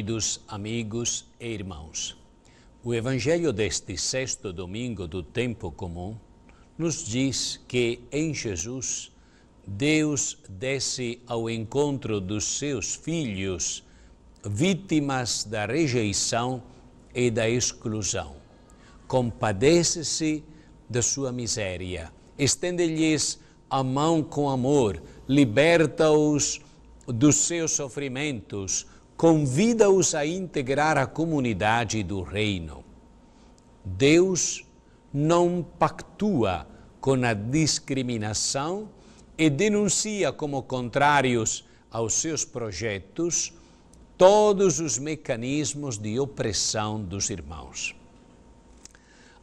Queridos amigos e irmãos, o Evangelho deste sexto domingo do tempo comum nos diz que em Jesus Deus desce ao encontro dos seus filhos, vítimas da rejeição e da exclusão. Compadece-se da sua miséria, estende-lhes a mão com amor, liberta-os dos seus sofrimentos convida-os a integrar a comunidade do reino. Deus não pactua com a discriminação e denuncia como contrários aos seus projetos todos os mecanismos de opressão dos irmãos.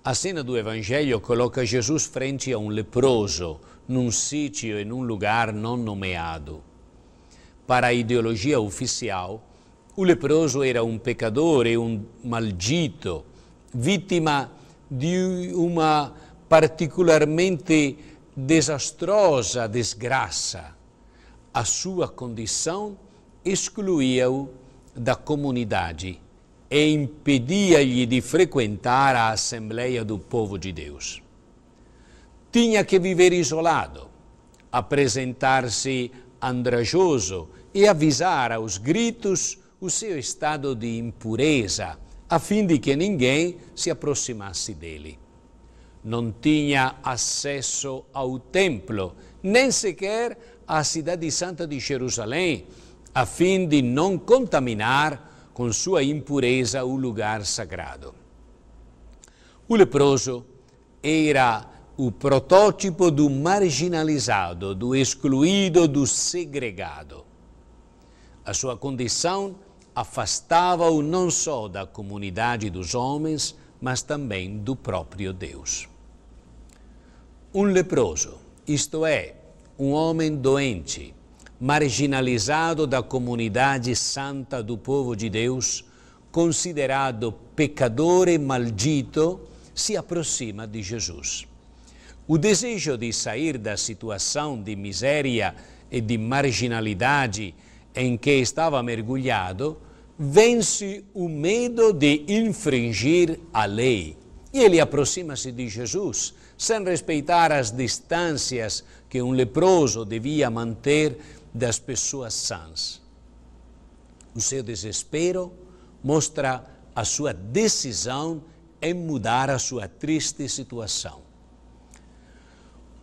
A cena do Evangelho coloca Jesus frente a um leproso, num sítio e num lugar não nomeado. Para a ideologia oficial, o leproso era um pecador e um maldito, vítima de uma particularmente desastrosa desgraça. A sua condição excluía-o da comunidade e impedia-lhe de frequentar a Assembleia do Povo de Deus. Tinha que viver isolado, apresentar-se andrajoso e avisar aos gritos o seu estado de impureza, a fim de que ninguém se aproximasse dele. Não tinha acesso ao templo, nem sequer à cidade santa de Jerusalém, a fim de não contaminar com sua impureza o lugar sagrado. O leproso era o protótipo do marginalizado, do excluído, do segregado. A sua condição afastava-o não só da comunidade dos homens, mas também do próprio Deus. Um leproso, isto é, um homem doente, marginalizado da comunidade santa do povo de Deus, considerado pecador e maldito, se aproxima de Jesus. O desejo de sair da situação de miséria e de marginalidade em que estava mergulhado vence o medo de infringir a lei. E ele aproxima-se de Jesus, sem respeitar as distâncias que um leproso devia manter das pessoas sãs. O seu desespero mostra a sua decisão em mudar a sua triste situação.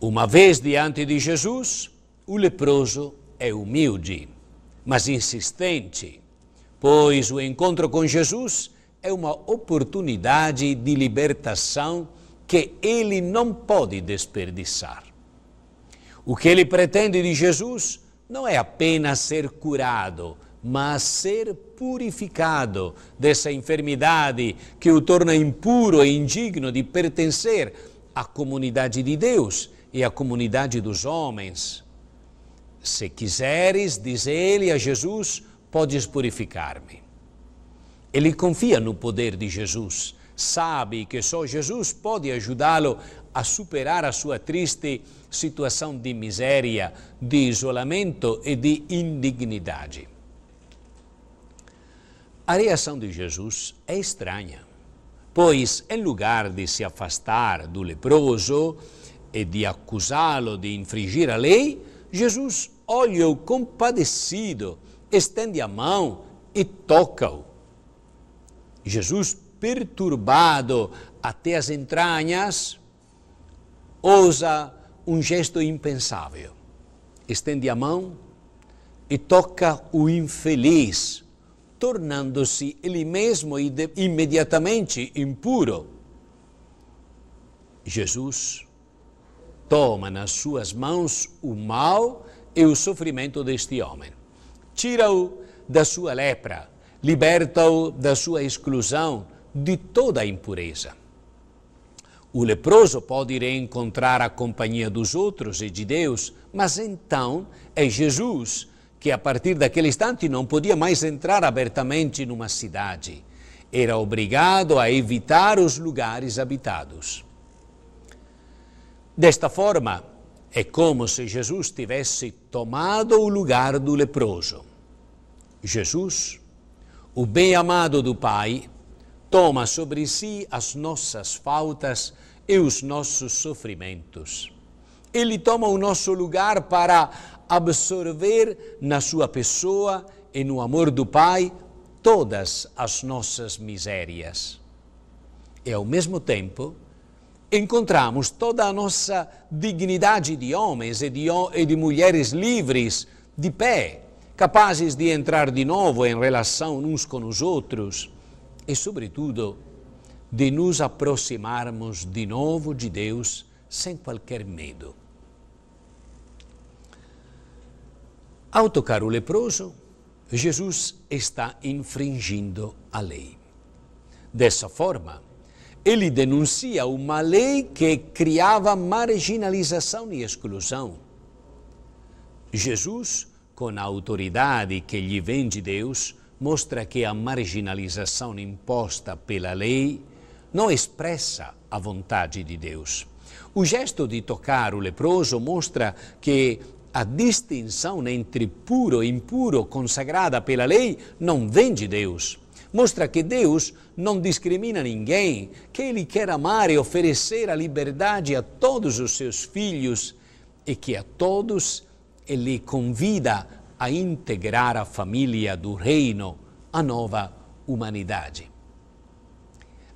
Uma vez diante de Jesus, o leproso é humilde, mas insistente pois o encontro com Jesus é uma oportunidade de libertação que ele não pode desperdiçar. O que ele pretende de Jesus não é apenas ser curado, mas ser purificado dessa enfermidade que o torna impuro e indigno de pertencer à comunidade de Deus e à comunidade dos homens. Se quiseres, diz ele a Jesus, podes purificar-me. Ele confia no poder de Jesus, sabe que só Jesus pode ajudá-lo a superar a sua triste situação de miséria, de isolamento e de indignidade. A reação de Jesus é estranha, pois, em lugar de se afastar do leproso e de acusá-lo de infringir a lei, Jesus olha o compadecido estende a mão e toca-o. Jesus, perturbado até as entranhas, ousa um gesto impensável. Estende a mão e toca o infeliz, tornando-se ele mesmo imediatamente impuro. Jesus toma nas suas mãos o mal e o sofrimento deste homem tira-o da sua lepra, liberta-o da sua exclusão, de toda a impureza. O leproso pode reencontrar a companhia dos outros e de Deus, mas então é Jesus que, a partir daquele instante, não podia mais entrar abertamente numa cidade. Era obrigado a evitar os lugares habitados. Desta forma, é como se Jesus tivesse tomado o lugar do leproso. Jesus, o bem-amado do Pai, toma sobre si as nossas faltas e os nossos sofrimentos. Ele toma o nosso lugar para absorver na sua pessoa e no amor do Pai todas as nossas misérias. E ao mesmo tempo, encontramos toda a nossa dignidade de homens e de, e de mulheres livres, de pé, capazes de entrar de novo em relação uns com os outros e, sobretudo, de nos aproximarmos de novo de Deus sem qualquer medo. Ao tocar o leproso, Jesus está infringindo a lei. Dessa forma, ele denuncia uma lei que criava marginalização e exclusão. Jesus, com a autoridade que lhe vem de Deus, mostra que a marginalização imposta pela lei não expressa a vontade de Deus. O gesto de tocar o leproso mostra que a distinção entre puro e impuro consagrada pela lei não vem de Deus mostra que Deus não discrimina ninguém, que Ele quer amar e oferecer a liberdade a todos os seus filhos e que a todos Ele convida a integrar a família do reino, a nova humanidade.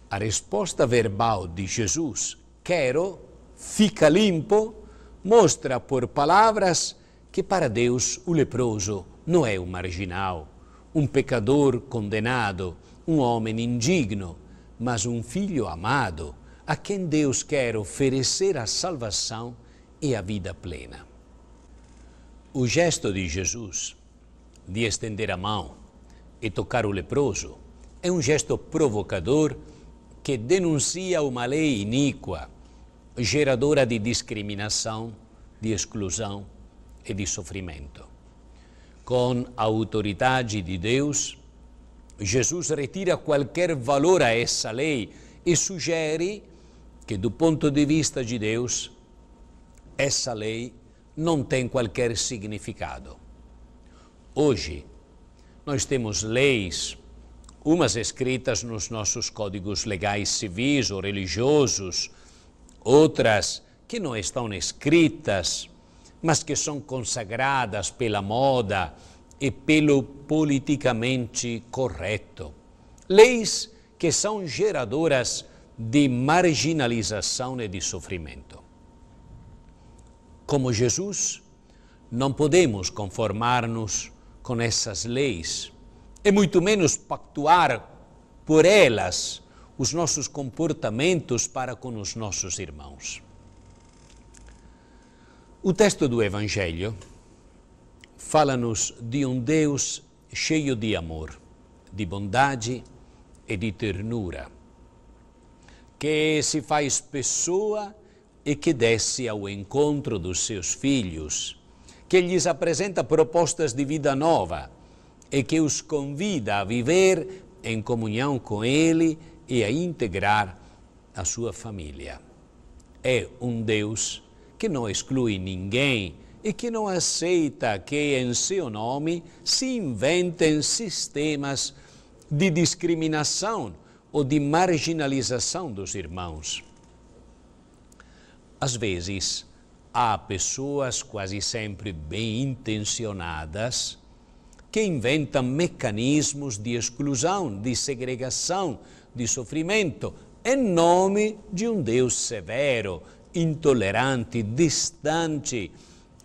A resposta verbal de Jesus, quero, fica limpo, mostra por palavras que para Deus o leproso não é um marginal um pecador condenado, um homem indigno, mas um filho amado a quem Deus quer oferecer a salvação e a vida plena. O gesto de Jesus de estender a mão e tocar o leproso é um gesto provocador que denuncia uma lei iníqua, geradora de discriminação, de exclusão e de sofrimento com a autoridade de Deus, Jesus retira qualquer valor a essa lei e sugere que, do ponto de vista de Deus, essa lei não tem qualquer significado. Hoje, nós temos leis, umas escritas nos nossos códigos legais civis ou religiosos, outras que não estão escritas mas que são consagradas pela moda e pelo politicamente correto. Leis que são geradoras de marginalização e de sofrimento. Como Jesus, não podemos conformar-nos com essas leis e muito menos pactuar por elas os nossos comportamentos para com os nossos irmãos. O texto do Evangelho fala-nos de um Deus cheio de amor, de bondade e de ternura, que se faz pessoa e que desce ao encontro dos seus filhos, que lhes apresenta propostas de vida nova e que os convida a viver em comunhão com Ele e a integrar a sua família. É um Deus que não exclui ninguém e que não aceita que, em seu nome, se inventem sistemas de discriminação ou de marginalização dos irmãos. Às vezes, há pessoas quase sempre bem intencionadas que inventam mecanismos de exclusão, de segregação, de sofrimento, em nome de um Deus severo, intolerante, distante,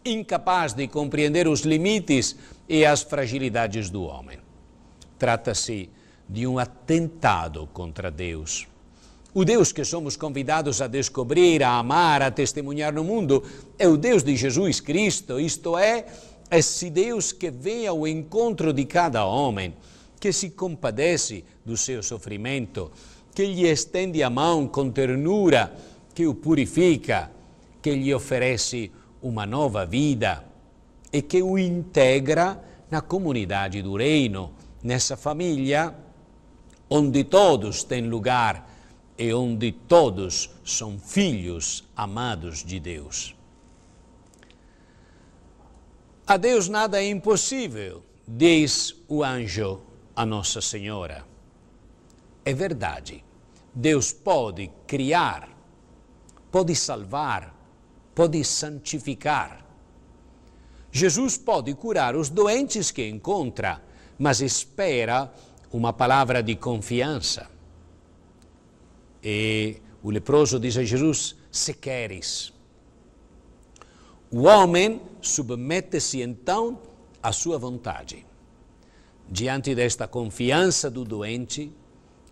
incapaz de compreender os limites e as fragilidades do homem. Trata-se de um atentado contra Deus. O Deus que somos convidados a descobrir, a amar, a testemunhar no mundo é o Deus de Jesus Cristo, isto é, esse Deus que vem ao encontro de cada homem, que se compadece do seu sofrimento, que lhe estende a mão com ternura que o purifica, que lhe oferece uma nova vida e que o integra na comunidade do reino, nessa família onde todos têm lugar e onde todos são filhos amados de Deus. A Deus nada é impossível, diz o anjo a Nossa Senhora. É verdade. Deus pode criar pode salvar, pode santificar. Jesus pode curar os doentes que encontra, mas espera uma palavra de confiança. E o leproso diz a Jesus: Se queres. O homem submete-se então à sua vontade. Diante desta confiança do doente,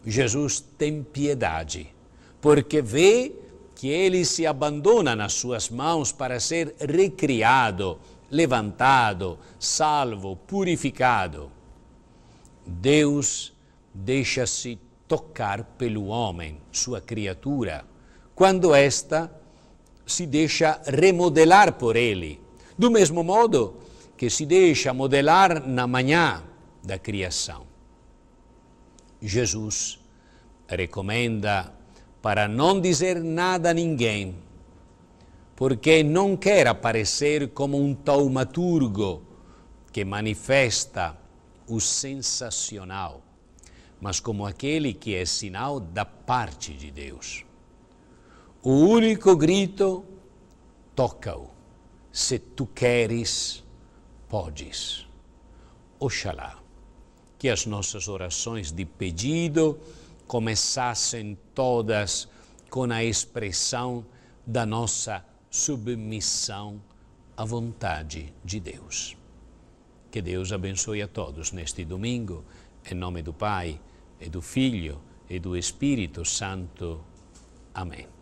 Jesus tem piedade, porque vê que ele se abandona nas suas mãos para ser recriado, levantado, salvo, purificado. Deus deixa-se tocar pelo homem, sua criatura, quando esta se deixa remodelar por ele, do mesmo modo que se deixa modelar na manhã da criação. Jesus recomenda para não dizer nada a ninguém, porque não quer aparecer como um taumaturgo que manifesta o sensacional, mas como aquele que é sinal da parte de Deus. O único grito toca-o. Se tu queres, podes. Oxalá que as nossas orações de pedido, começassem todas com a expressão da nossa submissão à vontade de Deus. Que Deus abençoe a todos neste domingo, em nome do Pai, e do Filho e do Espírito Santo. Amém.